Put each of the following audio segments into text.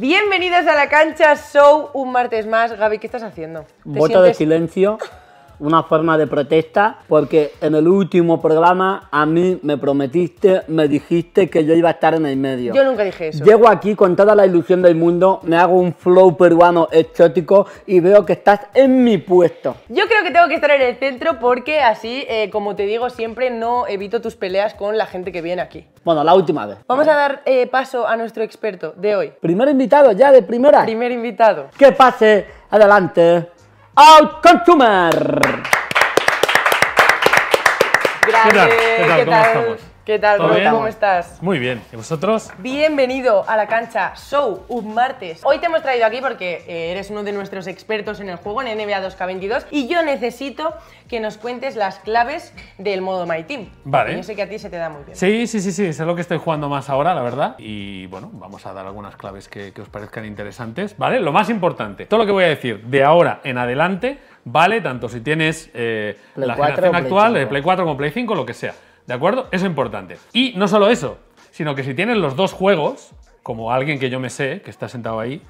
Bienvenidos a la cancha Show un martes más. Gaby, ¿qué estás haciendo? Voto de silencio una forma de protesta, porque en el último programa a mí me prometiste, me dijiste que yo iba a estar en el medio. Yo nunca dije eso. Llego aquí con toda la ilusión del mundo, me hago un flow peruano exótico y veo que estás en mi puesto. Yo creo que tengo que estar en el centro porque así, eh, como te digo siempre, no evito tus peleas con la gente que viene aquí. Bueno, la última vez. Vamos a dar eh, paso a nuestro experto de hoy. Primer invitado, ya de primera. Primer invitado. Que pase, adelante. Out consumar! Gracias. ¿Qué tal? ¿Cómo estamos? ¿Qué tal, ¿Cómo estás? Muy bien. ¿Y vosotros? Bienvenido a la cancha Show un martes. Hoy te hemos traído aquí porque eh, eres uno de nuestros expertos en el juego en NBA 2K22 y yo necesito que nos cuentes las claves del modo My Team. Vale. Yo sé que a ti se te da muy bien. Sí, sí, sí, sí. Es lo que estoy jugando más ahora, la verdad. Y bueno, vamos a dar algunas claves que, os parezcan interesantes. Vale, lo más importante, todo lo que voy a decir de ahora en adelante vale tanto si tienes eh, la generación actual, Play 4 como Play 5, lo que sea. ¿De acuerdo? Eso es importante. Y no solo eso, sino que si tienes los dos juegos, como alguien que yo me sé, que está sentado ahí,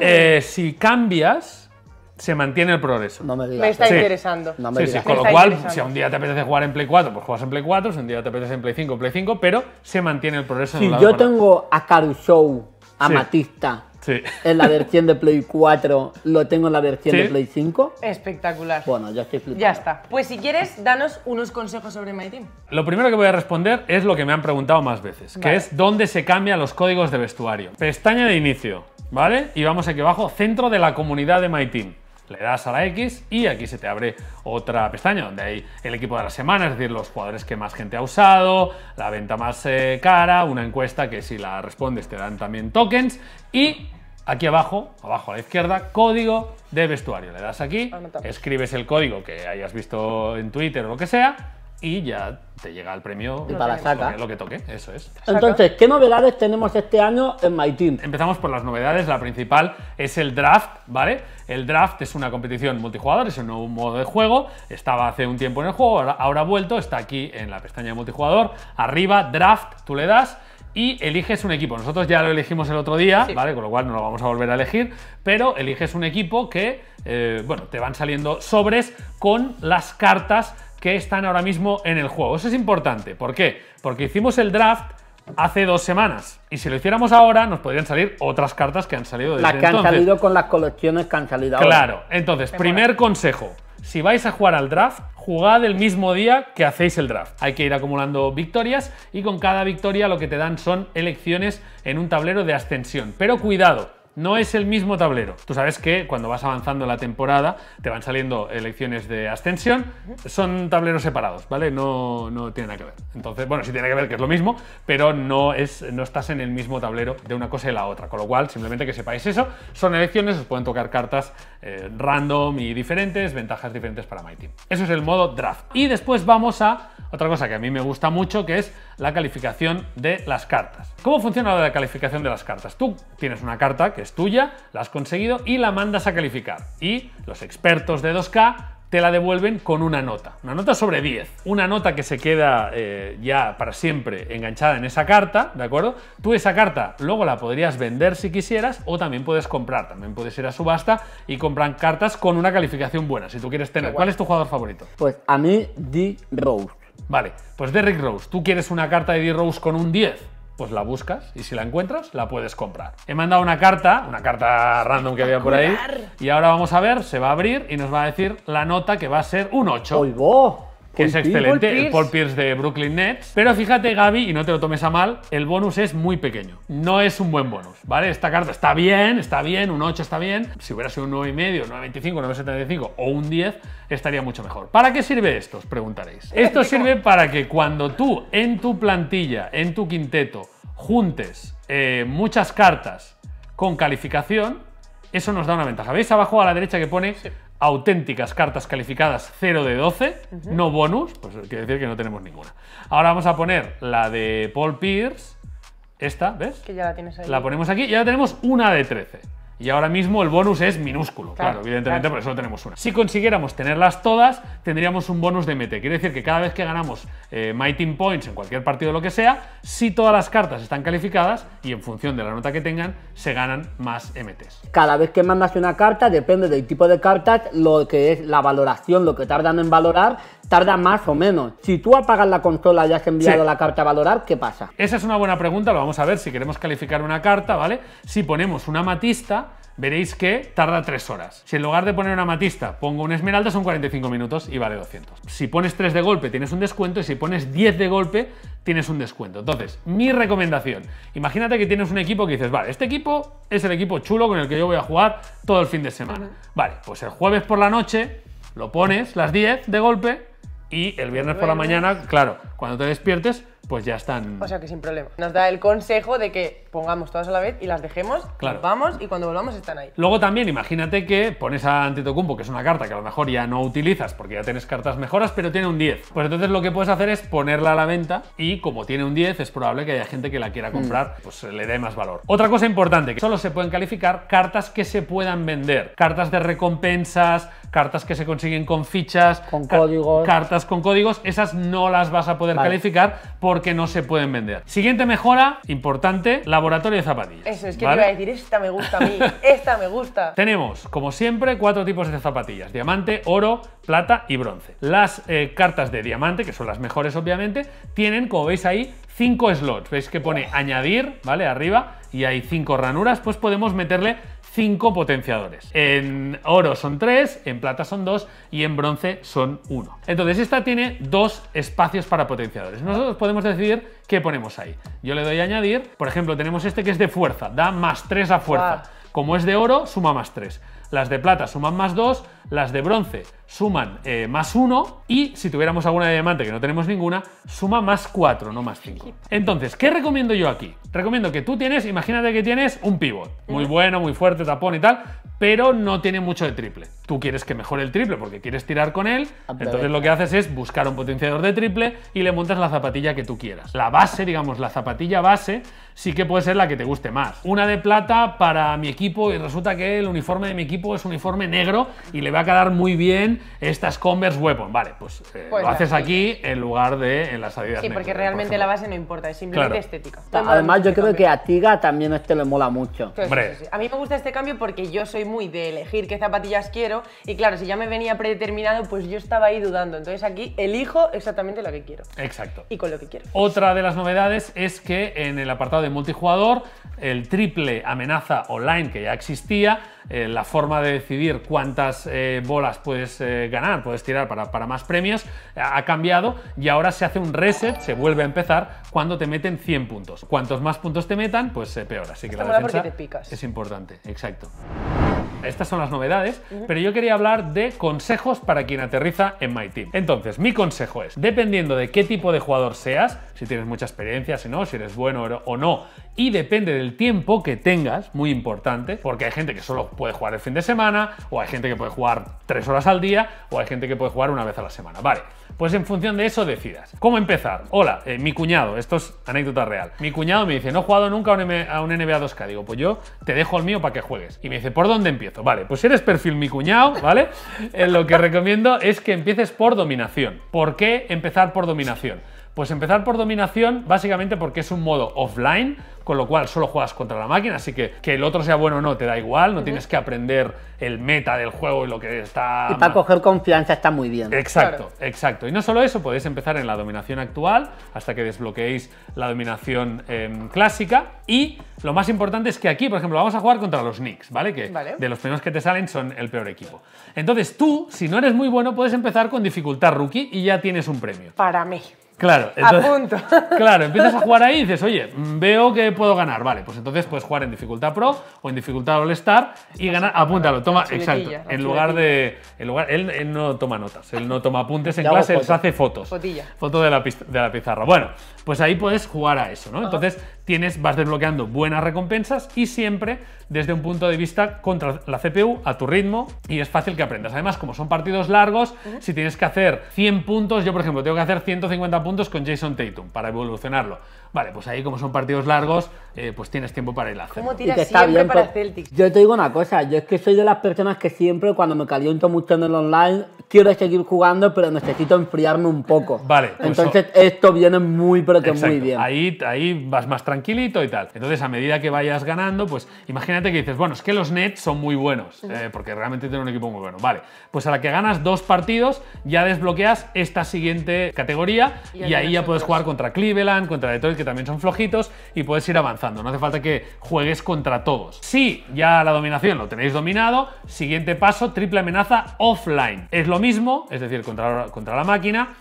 eh, si cambias, se mantiene el progreso. No me digas. Me está interesando. No me digas. Con lo cual, si un día te apetece jugar en Play 4, pues juegas en Play 4, si un día te apetece en Play 5, Play 5, pero se mantiene el progreso. Si yo tengo a Show amatista. Sí. En la versión de Play 4 lo tengo en la versión de Play 5. Espectacular. Bueno, ya estoy flipando. Ya está. Pues si quieres, danos unos consejos sobre My Lo primero que voy a responder es lo que me han preguntado más veces, que es dónde se cambian los códigos de vestuario. Pestaña de inicio, ¿vale? Y vamos aquí abajo, centro de la comunidad de MyTeam le das a la X y aquí se te abre otra pestaña donde hay el equipo de la semana, es decir, los jugadores que más gente ha usado, la venta más eh, cara, una encuesta que si la respondes te dan también tokens y aquí abajo, abajo a la izquierda, código de vestuario. Le das aquí, escribes el código que hayas visto en Twitter o lo que sea y ya te llega el premio. para sacar Lo, que toque, eso es. Entonces, ¿qué novedades tenemos este año en My Team? Empezamos por las novedades. La principal es el draft, ¿vale? El draft es una competición multijugador, es un nuevo modo de juego. Estaba hace un tiempo en el juego, ahora, ha vuelto, está aquí en la pestaña de multijugador. Arriba, draft, tú le das y eliges un equipo. Nosotros ya lo elegimos el otro día, ¿vale? Con lo cual no lo vamos a volver a elegir, pero eliges un equipo que, eh, bueno, te van saliendo sobres con las cartas están ahora mismo en el juego. Eso es importante. ¿Por qué? Porque hicimos el draft hace dos semanas. Y si lo hiciéramos ahora, nos podrían salir otras cartas que han salido desde Las que han salido con las colecciones que han salido ahora. Claro. Entonces, primer consejo. Si vais a jugar al draft, jugad el mismo día que hacéis el draft. Hay que ir acumulando victorias y con cada victoria lo que te dan son elecciones en un tablero de ascensión. Pero cuidado, no es el mismo tablero. Tú sabes que cuando vas avanzando la temporada te van saliendo elecciones de ascensión, son tableros separados, ¿vale? No, no tiene nada que ver. Entonces, bueno, sí tiene que ver que es lo mismo, pero no, es, no estás en el mismo tablero de una cosa y la otra. Con lo cual, simplemente que sepáis eso, son elecciones, os pueden tocar cartas eh, random y diferentes, ventajas diferentes para My Team. Eso es el modo draft. Y después vamos a otra cosa que a mí me gusta mucho, que es la calificación de las cartas. ¿Cómo funciona la calificación de las cartas? Tú tienes una carta que es tuya, la has conseguido y la mandas a calificar. Y los expertos de 2K te la devuelven con una nota, una nota sobre 10, una nota que se queda eh, ya para siempre enganchada en esa carta, ¿de acuerdo? Tú esa carta luego la podrías vender si quisieras o también puedes comprar, también puedes ir a subasta y comprar cartas con una calificación buena, si tú quieres tener. ¿Cuál es tu jugador favorito? Pues a mí, D. Rose. Vale, pues Derrick Rose, tú quieres una carta de D-Rose con un 10, pues la buscas y si la encuentras, la puedes comprar. He mandado una carta, una carta random que había por ahí, y ahora vamos a ver, se va a abrir y nos va a decir la nota que va a ser un 8. ¡Oigo! que es excelente, el Paul Pierce. de Brooklyn Nets. Pero fíjate, Gaby, y no te lo tomes a mal, el bonus es muy pequeño. No es un buen bonus, ¿vale? Esta carta está bien, está bien, un 8 está bien. Si hubiera sido un 9,5, 9,25, 9,75 o un 10, estaría mucho mejor. ¿Para qué sirve esto? Os preguntaréis. Esto sirve para que cuando tú en tu plantilla, en tu quinteto, juntes eh, muchas cartas con calificación, eso nos da una ventaja. ¿Veis abajo a la derecha que pone sí auténticas cartas calificadas 0 de 12, no bonus, pues quiere decir que no tenemos ninguna. Ahora vamos a poner la de Paul Pierce, esta, ¿ves? Que ya la tienes La ponemos aquí y ya tenemos una de 13. Y ahora mismo el bonus es minúsculo, claro, evidentemente, por eso tenemos una. Si consiguiéramos tenerlas todas, tendríamos un bonus de MT. Quiere decir que cada vez que ganamos eh, Points en cualquier partido, lo que sea, si todas las cartas están calificadas y en función de la nota que tengan, se ganan más MTs. Cada vez que mandas una carta, depende del tipo de carta, lo que es la valoración, lo que tardan en valorar, tarda más o menos. Si tú apagas la consola y has enviado la carta a valorar, ¿qué pasa? Esa es una buena pregunta, lo vamos a ver si queremos calificar una carta, ¿vale? Si ponemos una matista, veréis que tarda 3 horas. Si en lugar de poner una matista pongo un esmeralda son 45 minutos y vale 200. Si pones tres de golpe tienes un descuento y si pones 10 de golpe tienes un descuento. Entonces, mi recomendación, imagínate que tienes un equipo que dices, vale, este equipo es el equipo chulo con el que yo voy a jugar todo el fin de semana. Vale, pues el jueves por la noche lo pones las 10 de golpe y el viernes por la mañana, claro, cuando te despiertes, pues ya están. O sea que sin problema. Nos da el consejo de que pongamos todas a la vez y las dejemos, claro. vamos y cuando volvamos están ahí. Luego también, imagínate que pones a Antetokounmpo, que es una carta que a lo mejor ya no utilizas porque ya tienes cartas mejoras, pero tiene un 10. Pues entonces lo que puedes hacer es ponerla a la venta y como tiene un 10 es probable que haya gente que la quiera mm. comprar, pues le dé más valor. Otra cosa importante, que solo se pueden calificar cartas que se puedan vender. Cartas de recompensas, cartas que se consiguen con fichas. Con códigos. Cartas con códigos, esas no las vas a poder calificar por porque no se pueden vender. Siguiente mejora importante, laboratorio de zapatillas. Eso, es que te iba a decir, esta me gusta a mí, esta me gusta. Tenemos, como siempre, cuatro tipos de zapatillas, diamante, oro, plata y bronce. Las eh, cartas de diamante, que son las mejores obviamente, tienen, como veis ahí, cinco slots. Veis que pone añadir, ¿vale? Arriba, y hay cinco ranuras, pues podemos meterle 5 potenciadores. En oro son 3, en plata son 2 y en bronce son 1. Entonces esta tiene dos espacios para potenciadores. Nosotros podemos decidir qué ponemos ahí. Yo le doy a añadir, por ejemplo, tenemos este que es de fuerza, da más 3 a fuerza. Como es de oro, suma más 3. Las de plata suman más 2, las de bronce suman eh, más uno y si tuviéramos alguna de diamante, que no tenemos ninguna, suma más 4, no más 5. Entonces, ¿qué recomiendo yo aquí? Recomiendo que tú tienes, imagínate que tienes un pivot, muy bueno, muy fuerte, tapón y tal, pero no tiene mucho de triple. Tú quieres que mejore el triple porque quieres tirar con él, entonces lo que haces es buscar un potenciador de triple y le montas la zapatilla que tú quieras. La base, digamos, la zapatilla base, sí que puede ser la que te guste más. Una de plata para mi equipo y resulta que el uniforme de mi equipo es uniforme negro y le va a quedar muy bien estas Converse Weapon. Vale, pues, eh, pues lo haces aquí en lugar de en las salidas. Sí, porque realmente la base no importa, es simplemente estética. Además, yo creo que a Tiga también este le mola mucho. a mí me gusta este cambio porque yo soy muy de elegir qué zapatillas quiero y claro, si ya me venía predeterminado, pues yo estaba ahí dudando. Entonces aquí elijo exactamente lo que quiero. Exacto. Y con lo que quiero. Otra de las novedades es que en el apartado de multijugador, el triple amenaza online que ya existía, eh, la forma de decidir cuántas... Eh, eh, bolas puedes eh, ganar, puedes tirar para, más premios, eh, ha cambiado y ahora se hace un reset, se vuelve a empezar cuando te meten 100 puntos. Cuantos más puntos te metan, pues peor. Así que la es importante, exacto. Estas son las novedades, pero yo quería hablar de consejos para quien aterriza en My Team. Entonces, mi consejo es, dependiendo de qué tipo de jugador seas, si tienes mucha experiencia, si no, si eres bueno o no, y depende del tiempo que tengas, muy importante, porque hay gente que solo puede jugar el fin de semana, o hay gente que puede jugar tres horas al día, o hay gente que puede jugar una vez a la semana. Vale, pues en función de eso decidas. ¿Cómo empezar? Hola, eh, mi cuñado, esto es anécdota real. Mi cuñado me dice, no he jugado nunca a un, NBA 2K. Digo, pues yo te dejo el mío para que juegues. Y me dice, ¿por dónde empiezo? Vale, pues si eres perfil mi cuñado, ¿vale? Eh, lo que recomiendo es que empieces por dominación. ¿Por qué empezar por dominación? Pues empezar por dominación, básicamente porque es un modo offline, con lo cual solo juegas contra la máquina, así que que el otro sea bueno o no te da igual, no tienes que aprender el meta del juego y lo que está... Y para coger confianza está muy bien. Exacto, exacto. Y no solo eso, podéis empezar en la dominación actual hasta que desbloqueéis la dominación em, clásica y lo más importante es que aquí, por ejemplo, vamos a jugar contra los Knicks, ¿vale? Que de los primeros que te salen son el peor equipo. Entonces tú, si no eres muy bueno, puedes empezar con dificultad rookie y ya tienes un premio. Para mí. Claro, claro, empiezas a jugar ahí y dices, oye, mm, veo que puedo ganar, vale, pues entonces puedes jugar en dificultad pro o en dificultad all star y ganar, apúntalo, toma, exacto, en lugar de, en lugar, él, no toma notas, él no toma apuntes en clase, él se hace fotos, Fotilla. foto de la, de la pizarra. Bueno, pues ahí puedes jugar a eso, ¿no? Ah. Entonces tienes, vas desbloqueando buenas recompensas y siempre desde un punto de vista contra la CPU a tu ritmo y es fácil que aprendas. Además, como son partidos largos, si tienes que hacer 100 puntos, yo por ejemplo tengo que hacer 150 puntos con Jason Tatum para evolucionarlo. Vale, pues ahí como son partidos largos, eh, pues tienes tiempo para el a ¿Cómo tiras siempre para pues, Celtics? Yo te digo una cosa, yo es que soy de las personas que siempre cuando me caliento mucho en el online quiero seguir jugando, pero necesito enfriarme un poco. Vale. Pues Entonces, esto viene muy, pero que muy bien. Ahí, ahí vas más tranquilito y tal. Entonces, a medida que vayas ganando, pues imagínate que dices, bueno, es que los Nets son muy buenos, eh, porque realmente tienen un equipo muy bueno. Vale. Pues a la que ganas dos partidos, ya desbloqueas esta siguiente categoría y, ahí ya puedes jugar contra Cleveland, contra Detroit, que también son flojitos, y puedes ir avanzando. No hace falta que juegues contra todos. Si ya la dominación lo tenéis dominado, siguiente paso, triple amenaza offline. Es lo mismo, es decir, contra, contra la máquina,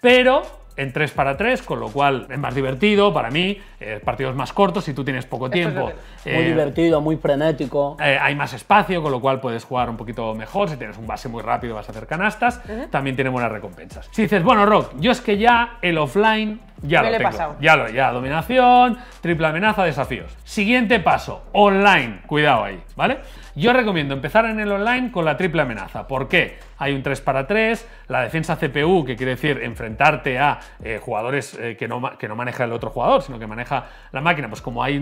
pero en 3 para 3, con lo cual es más divertido para mí, eh, partidos más cortos si tú tienes poco tiempo. muy eh, divertido, muy frenético. Eh, hay más espacio, con lo cual puedes jugar un poquito mejor. Si tienes un base muy rápido, vas a hacer canastas. También tiene buenas recompensas. Si dices, bueno, Rock, yo es que ya el offline ya lo tengo. Ya lo, ya dominación, triple amenaza, desafíos. Siguiente paso, online. Cuidado ahí, ¿vale? Yo recomiendo empezar en el online con la triple amenaza. ¿Por qué? Hay un 3 para 3, la defensa CPU, que quiere decir enfrentarte a jugadores que, no, que no maneja el otro jugador, sino que maneja la máquina? Pues como hay,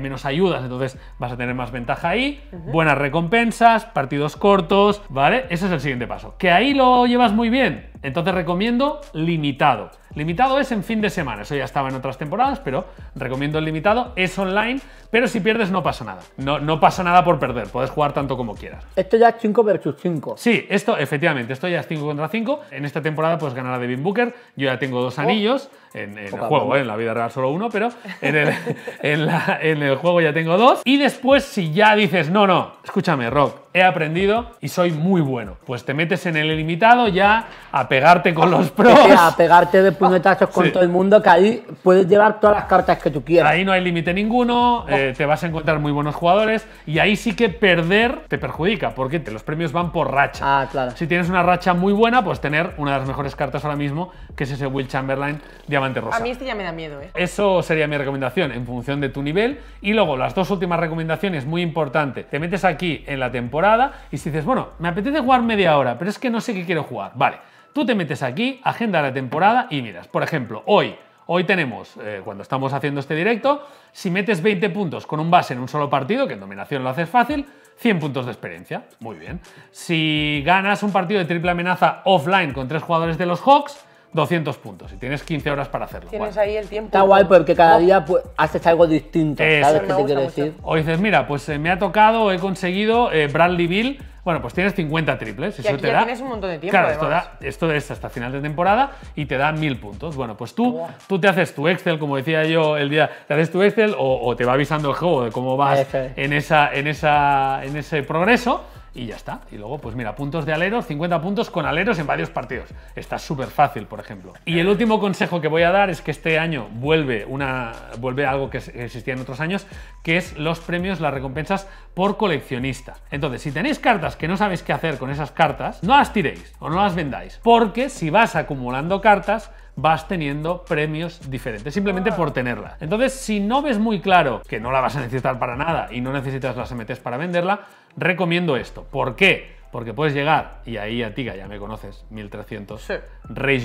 menos ayudas, entonces vas a tener más ventaja ahí, buenas recompensas, partidos cortos, ¿vale? Ese es el siguiente paso. ¿Que ahí lo llevas muy bien? Entonces recomiendo limitado. Limitado es en fin de semana, eso ya estaba en otras temporadas, pero recomiendo el limitado, es online, pero si pierdes no pasa nada. No, no pasa nada por perder, puedes jugar tanto como quieras. Esto ya es 5 versus 5. Sí, esto efectivamente, esto ya es 5 contra 5. En esta temporada pues ganará Devin Booker, yo ya tengo dos oh. anillos, en, el juego, ¿eh? en la vida real solo uno, pero en el, en el juego ya tengo dos. Y después si ya dices, no, no, escúchame, Rock, he aprendido y soy muy bueno. Pues te metes en el ilimitado ya a pegarte con los pros. a pegarte de puñetazos con todo el mundo, que ahí puedes llevar todas las cartas que tú quieras. Ahí no hay límite ninguno, eh, te vas a encontrar muy buenos jugadores y ahí sí que perder te perjudica, porque los premios van por racha. Ah, claro. Si tienes una racha muy buena, pues tener una de las mejores cartas ahora mismo, que es ese Will Chamberlain Diamante Rosa. A mí este ya me da miedo, ¿eh? Eso sería mi recomendación en función de tu nivel. Y luego, las dos últimas recomendaciones, muy importante. Te metes aquí en la temporada y si dices, bueno, me apetece jugar media hora, pero es que no sé qué quiero jugar. Vale, tú te metes aquí, agenda la temporada y miras. Por ejemplo, hoy, hoy tenemos, eh, cuando estamos haciendo este directo, si metes 20 puntos con un base en un solo partido, que en dominación lo haces fácil, 100 puntos de experiencia. Muy bien. Si ganas un partido de triple amenaza offline con tres jugadores de los Hawks, 200 puntos y tienes 15 horas para hacerlo. Tienes ahí el tiempo. Está guay porque cada día pues, haces algo distinto. ¿Sabes qué te quiero decir? O dices, mira, pues eh, me ha tocado, he conseguido eh, Bradley Bill. Bueno, pues tienes 50 triples. eso te ya da, tienes un montón de tiempo. Claro, esto, da, esto, es hasta final de temporada y te da 1000 puntos. Bueno, pues tú, tú te haces tu Excel, como decía yo el día, te haces tu Excel o, te va avisando el juego de cómo vas en, esa, en, esa, en ese progreso y ya está. Y luego, pues mira, puntos de aleros, 50 puntos con aleros en varios partidos. Está súper fácil, por ejemplo. Y el último consejo que voy a dar es que este año vuelve, una, vuelve algo que existía en otros años, que es los premios, las recompensas por coleccionista. Entonces, si tenéis cartas que no sabéis qué hacer con esas cartas, no las tiréis o no las vendáis. Porque si vas acumulando cartas, vas teniendo premios diferentes, simplemente ah. por tenerla. Entonces, si no ves muy claro que no la vas a necesitar para nada y no necesitas las MTs para venderla, recomiendo esto. ¿Por qué? Porque puedes llegar, y ahí a ti, ya me conoces, 1300, sí.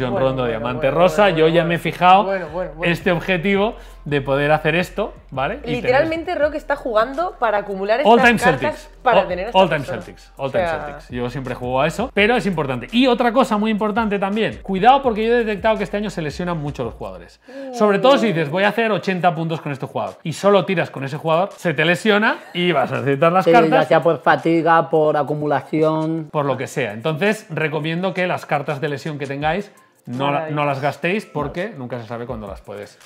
Rondo Diamante Rosa, yo ya me he fijado este objetivo de poder hacer esto, ¿vale? Literalmente Rock está jugando para acumular estas cartas all, tener time Celtics, all time Celtics. Yo siempre juego a eso, pero es importante. Y otra cosa muy importante también, cuidado porque yo he detectado que este año se lesionan mucho los jugadores. Sobre todo si dices, voy a hacer 80 puntos con este jugador y solo tiras con ese jugador, se te lesiona y vas a necesitar las cartas. Ya por fatiga, por acumulación. Por lo que sea. Entonces, recomiendo que las cartas de lesión que tengáis no, no las gastéis porque nunca se sabe cuándo las puedes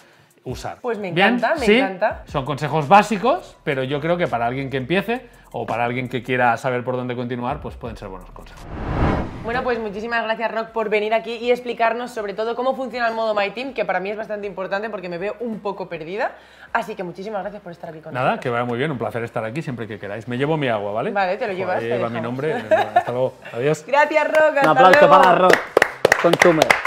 usar. Pues me encanta, Bien, me sí, encanta. Son consejos básicos, pero yo creo que para alguien que empiece o para alguien que quiera saber por dónde continuar, pues pueden ser buenos consejos. Bueno, pues muchísimas gracias, Rock, por venir aquí y explicarnos sobre todo cómo funciona el modo My Team, que para mí es bastante importante porque me veo un poco perdida. Así que muchísimas gracias por estar aquí con Nada, nosotros. Nada, que vaya muy bien, un placer estar aquí siempre que queráis. Me llevo mi agua, ¿vale? Vale, te lo llevas. Te lleva mi nombre. Hasta luego. Adiós. Gracias, Rock. un aplauso para Rock. Consumer.